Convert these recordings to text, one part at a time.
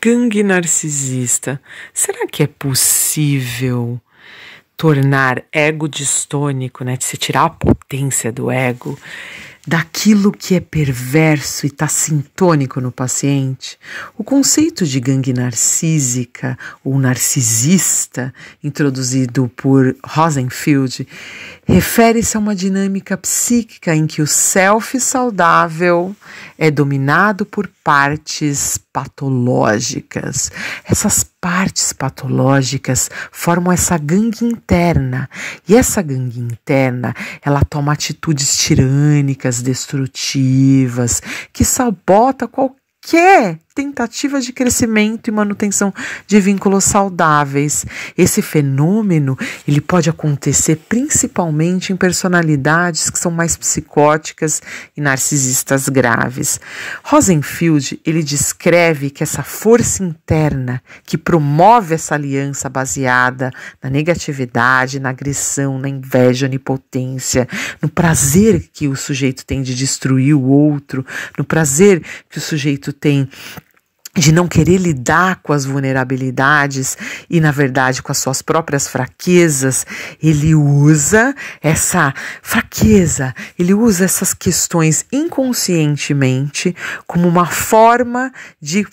gangue narcisista. Será que é possível tornar ego distônico, né? De se tirar a potência do ego? daquilo que é perverso e está sintônico no paciente, o conceito de gangue narcísica ou narcisista, introduzido por Rosenfield, refere-se a uma dinâmica psíquica em que o self saudável é dominado por partes patológicas. Essas partes patológicas formam essa gangue interna, e essa gangue interna, ela toma atitudes tirânicas destrutivas que sabota qualquer tentativas de crescimento e manutenção de vínculos saudáveis. Esse fenômeno, ele pode acontecer principalmente em personalidades que são mais psicóticas e narcisistas graves. Rosenfield, ele descreve que essa força interna que promove essa aliança baseada na negatividade, na agressão, na inveja, na impotência, no prazer que o sujeito tem de destruir o outro, no prazer que o sujeito tem de não querer lidar com as vulnerabilidades e, na verdade, com as suas próprias fraquezas, ele usa essa fraqueza, ele usa essas questões inconscientemente como uma forma de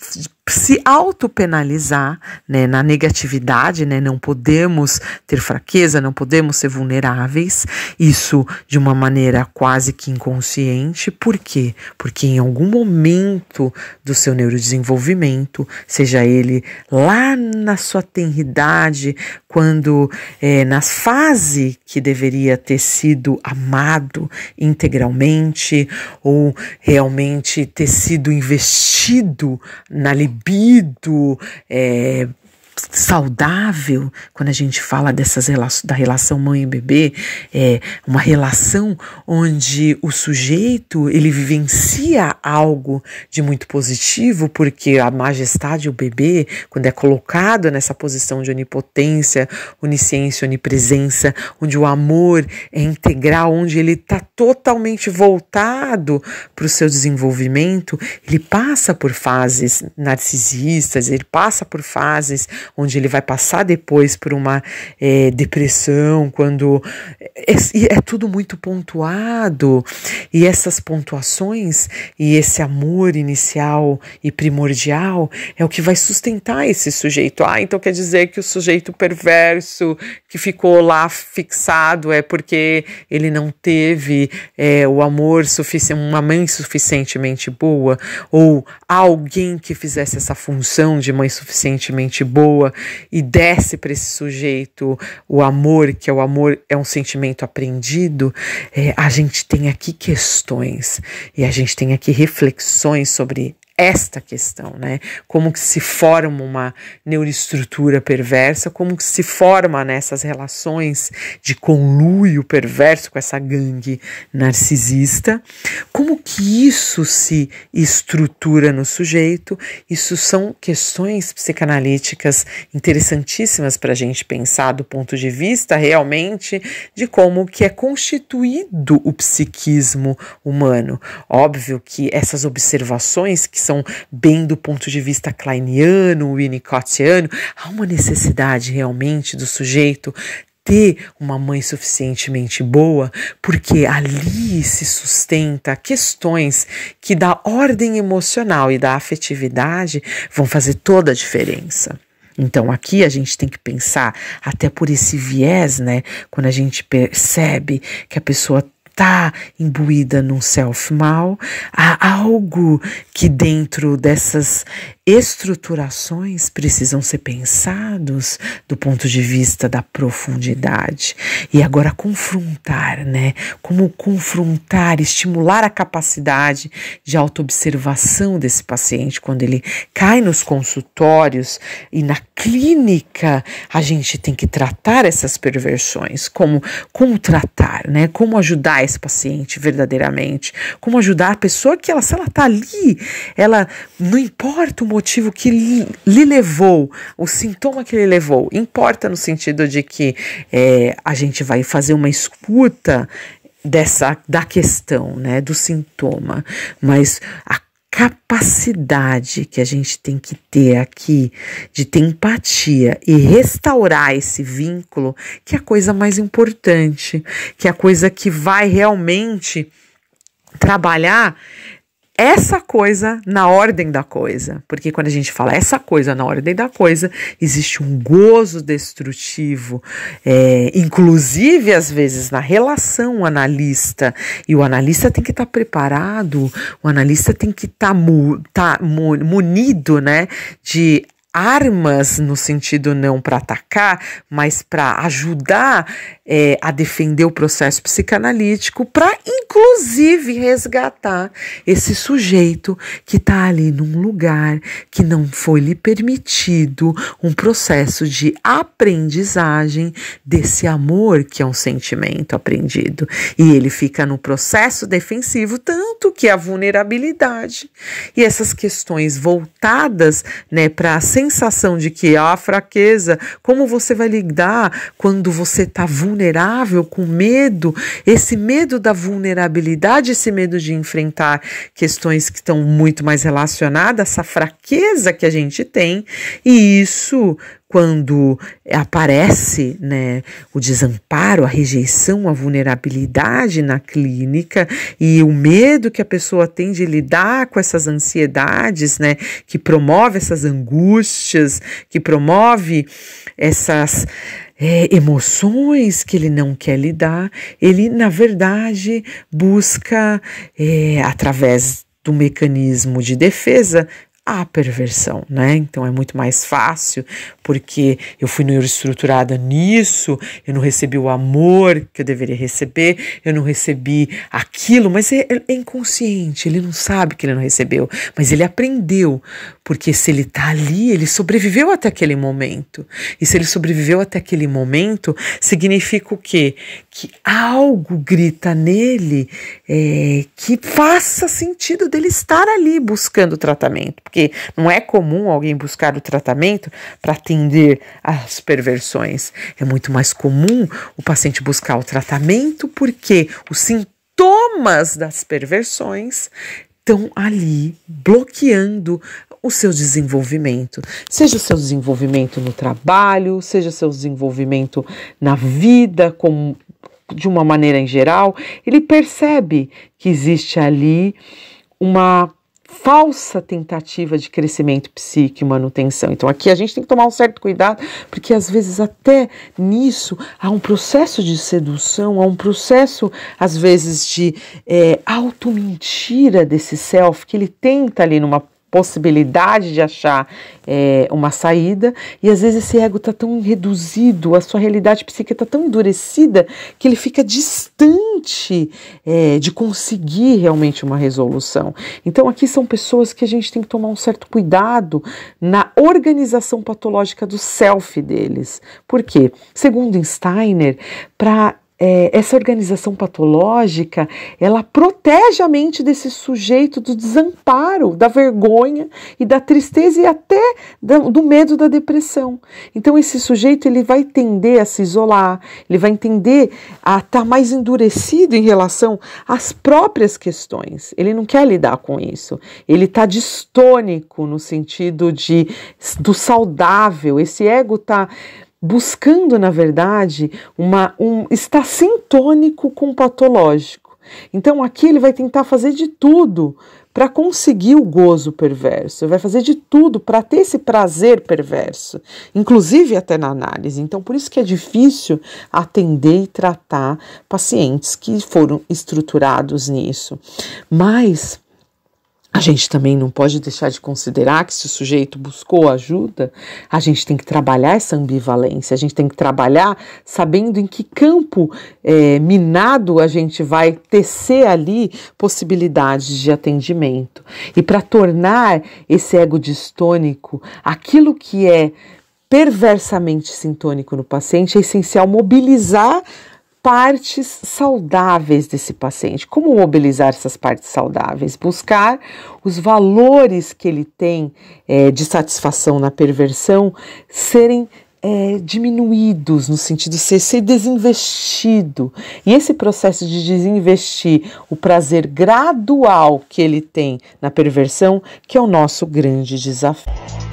se autopenalizar né, na negatividade, né, não podemos ter fraqueza, não podemos ser vulneráveis, isso de uma maneira quase que inconsciente. Por quê? Porque em algum momento do seu neurodesenvolvimento, seja ele lá na sua tenridade, quando é, na fase que deveria ter sido amado integralmente ou realmente ter sido investido na liberdade, libido, é, eh, saudável, quando a gente fala dessas da relação mãe e bebê, é uma relação onde o sujeito ele vivencia algo de muito positivo, porque a majestade o bebê, quando é colocado nessa posição de onipotência, onisciência, onipresença, onde o amor é integral, onde ele está totalmente voltado para o seu desenvolvimento, ele passa por fases narcisistas, ele passa por fases onde ele vai passar depois por uma é, depressão, quando é, é, tudo muito pontuado e essas pontuações e esse amor inicial e primordial é o que vai sustentar esse sujeito. Ah, então quer dizer que o sujeito perverso que ficou lá fixado é porque ele não teve é, o amor suficiente, uma mãe suficientemente boa ou alguém que fizesse essa função de mãe suficientemente boa pessoa e desce para esse sujeito o amor, que é o amor é um sentimento aprendido, é, a gente tem aqui questões e a gente tem aqui reflexões sobre esta questão, né? Como que se forma uma neuroestrutura perversa, como que se forma nessas relações de conluio perverso com essa gangue narcisista, como que isso se estrutura no sujeito. Isso são questões psicanalíticas interessantíssimas para a gente pensar do ponto de vista realmente de como que é constituído o psiquismo humano. Óbvio que essas observações que são são bem do ponto de vista kleiniano, winnicottiano, há uma necessidade realmente do sujeito ter uma mãe suficientemente boa, porque ali se sustenta questões que da ordem emocional e da afetividade vão fazer toda a diferença. Então aqui a gente tem que pensar até por esse viés, né? Quando a gente percebe que a pessoa está imbuída num self mal, há algo que dentro dessas estruturações precisam ser pensados do ponto de vista da profundidade. E agora confrontar, né? Como confrontar, estimular a capacidade de autoobservação desse paciente quando ele cai nos consultórios e na clínica, a gente tem que tratar essas perversões, como como tratar, né? Como ajudar esse paciente verdadeiramente, como ajudar a pessoa que ela se ela tá ali, ela não importa o motivo que lhe, levou, o sintoma que lhe levou. Importa no sentido de que é, a gente vai fazer uma escuta dessa da questão, né, do sintoma, mas a capacidade que a gente tem que ter aqui de ter empatia e restaurar esse vínculo, que é a coisa mais importante, que é a coisa que vai realmente trabalhar essa coisa na ordem da coisa. Porque quando a gente fala essa coisa na ordem da coisa, existe um gozo destrutivo, é, inclusive às vezes na relação analista. E o analista tem que estar tá preparado, o analista tem que estar tá, mu tá munido né, de armas no sentido não para atacar, mas para ajudar é, a defender o processo psicanalítico para, inclusive, resgatar esse sujeito que está ali num lugar que não foi lhe permitido um processo de aprendizagem desse amor que é um sentimento aprendido. E ele fica no processo defensivo, tanto que a vulnerabilidade e essas questões voltadas né, para a sensação de que há ah, fraqueza, como você vai lidar quando você está vulnerável vulnerável, com medo, esse medo da vulnerabilidade, esse medo de enfrentar questões que estão muito mais relacionadas, essa fraqueza que a gente tem, e isso quando aparece né, o desamparo, a rejeição, a vulnerabilidade na clínica e o medo que a pessoa tem de lidar com essas ansiedades, né, que promove essas angústias, que promove essas é, emoções que ele não quer lidar, ele, na verdade, busca, é, através do mecanismo de defesa, à perversão, né? Então é muito mais fácil, porque eu fui neuroestruturada nisso, eu não recebi o amor que eu deveria receber, eu não recebi aquilo, mas é, é, é inconsciente, ele não sabe que ele não recebeu, mas ele aprendeu, porque se ele tá ali, ele sobreviveu até aquele momento. E se ele sobreviveu até aquele momento, significa o quê? Que algo grita nele é, que faça sentido dele estar ali buscando tratamento, porque porque não é comum alguém buscar o tratamento para atender às perversões. É muito mais comum o paciente buscar o tratamento porque os sintomas das perversões estão ali bloqueando o seu desenvolvimento, seja o seu desenvolvimento no trabalho, seja o seu desenvolvimento na vida como de uma maneira em geral, ele percebe que existe ali uma falsa tentativa de crescimento psíquico e manutenção. Então aqui a gente tem que tomar um certo cuidado, porque às vezes até nisso há um processo de sedução, há um processo às vezes de é, auto-mentira desse self que ele tenta ali numa possibilidade de achar é, uma saída, e às vezes esse ego está tão reduzido, a sua realidade psíquica está tão endurecida que ele fica distante é, de conseguir realmente uma resolução. Então aqui são pessoas que a gente tem que tomar um certo cuidado na organização patológica do self deles. Por quê? Segundo Steiner, para é, essa organização patológica ela protege a mente desse sujeito do desamparo, da vergonha e da tristeza e até do, do medo da depressão. Então esse sujeito ele vai tender a se isolar, ele vai entender a estar tá mais endurecido em relação às próprias questões. Ele não quer lidar com isso. Ele está distônico no sentido de do saudável. Esse ego está buscando, na verdade, uma, um, está sintônico com o patológico. Então aqui ele vai tentar fazer de tudo para conseguir o gozo perverso, ele vai fazer de tudo para ter esse prazer perverso, inclusive até na análise. Então, por isso que é difícil atender e tratar pacientes que foram estruturados nisso. Mas a gente também não pode deixar de considerar que se o sujeito buscou ajuda, a gente tem que trabalhar essa ambivalência, a gente tem que trabalhar sabendo em que campo é, minado a gente vai tecer ali possibilidades de atendimento. E para tornar esse ego distônico aquilo que é perversamente sintônico no paciente, é essencial mobilizar partes saudáveis desse paciente. Como mobilizar essas partes saudáveis? Buscar os valores que ele tem é, de satisfação na perversão serem é, diminuídos, no sentido de ser, ser desinvestido. E esse processo de desinvestir o prazer gradual que ele tem na perversão, que é o nosso grande desafio.